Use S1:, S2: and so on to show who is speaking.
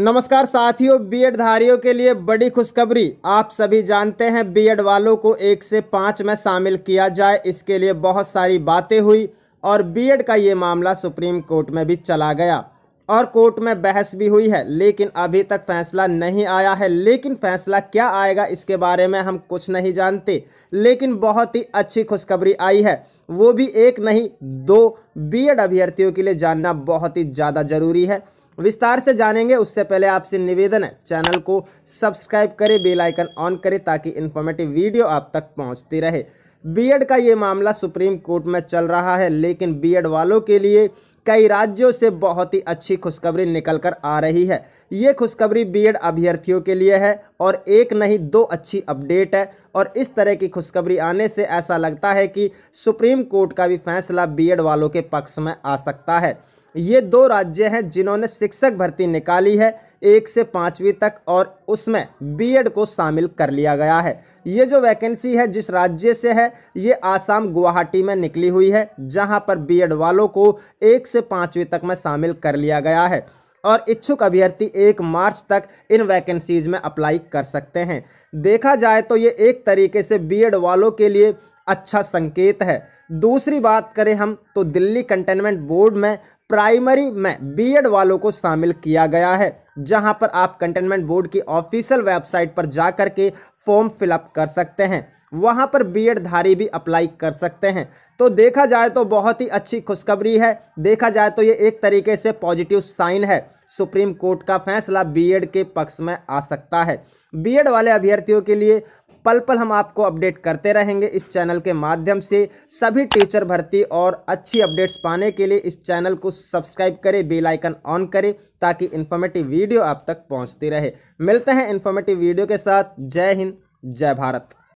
S1: नमस्कार साथियों बी धारियों के लिए बड़ी खुशखबरी आप सभी जानते हैं बीएड वालों को एक से पाँच में शामिल किया जाए इसके लिए बहुत सारी बातें हुई और बीएड का ये मामला सुप्रीम कोर्ट में भी चला गया और कोर्ट में बहस भी हुई है लेकिन अभी तक फैसला नहीं आया है लेकिन फैसला क्या आएगा इसके बारे में हम कुछ नहीं जानते लेकिन बहुत ही अच्छी खुशखबरी आई है वो भी एक नहीं दो बीएड अभ्यर्थियों के लिए जानना बहुत ही ज़्यादा ज़रूरी है विस्तार से जानेंगे उससे पहले आपसे निवेदन है चैनल को सब्सक्राइब करें बेल आइकन ऑन करें ताकि इन्फॉर्मेटिव वीडियो आप तक पहुंचती रहे बीएड का ये मामला सुप्रीम कोर्ट में चल रहा है लेकिन बीएड वालों के लिए कई राज्यों से बहुत ही अच्छी खुशखबरी निकल कर आ रही है ये खुशखबरी बीएड अभ्यर्थियों के लिए है और एक नहीं दो अच्छी अपडेट है और इस तरह की खुशखबरी आने से ऐसा लगता है कि सुप्रीम कोर्ट का भी फैसला बीएड वालों के पक्ष में आ सकता है ये दो राज्य हैं जिन्होंने शिक्षक भर्ती निकाली है एक से पाँचवीं तक और उसमें बीएड को शामिल कर लिया गया है ये जो वैकेंसी है जिस राज्य से है ये आसाम गुवाहाटी में निकली हुई है जहां पर बीएड वालों को एक से पाँचवीं तक में शामिल कर लिया गया है और इच्छुक अभ्यर्थी एक मार्च तक इन वैकेंसीज में अप्लाई कर सकते हैं देखा जाए तो ये एक तरीके से बीएड वालों के लिए अच्छा संकेत है दूसरी बात करें हम तो दिल्ली कंटेनमेंट बोर्ड में प्राइमरी में बीएड वालों को शामिल किया गया है जहां पर आप कंटेनमेंट बोर्ड की ऑफिशियल वेबसाइट पर जा कर के फॉर्म फिलअप कर सकते हैं वहां पर बीएड धारी भी अप्लाई कर सकते हैं तो देखा जाए तो बहुत ही अच्छी खुशखबरी है देखा जाए तो ये एक तरीके से पॉजिटिव साइन है सुप्रीम कोर्ट का फैसला बीएड के पक्ष में आ सकता है बीएड वाले अभ्यर्थियों के लिए पल पल हम आपको अपडेट करते रहेंगे इस चैनल के माध्यम से सभी टीचर भर्ती और अच्छी अपडेट्स पाने के लिए इस चैनल को सब्सक्राइब करें बेल आइकन ऑन करें ताकि इन्फॉर्मेटिव वीडियो आप तक पहुंचती रहे मिलते हैं इन्फॉर्मेटिव वीडियो के साथ जय हिंद जय भारत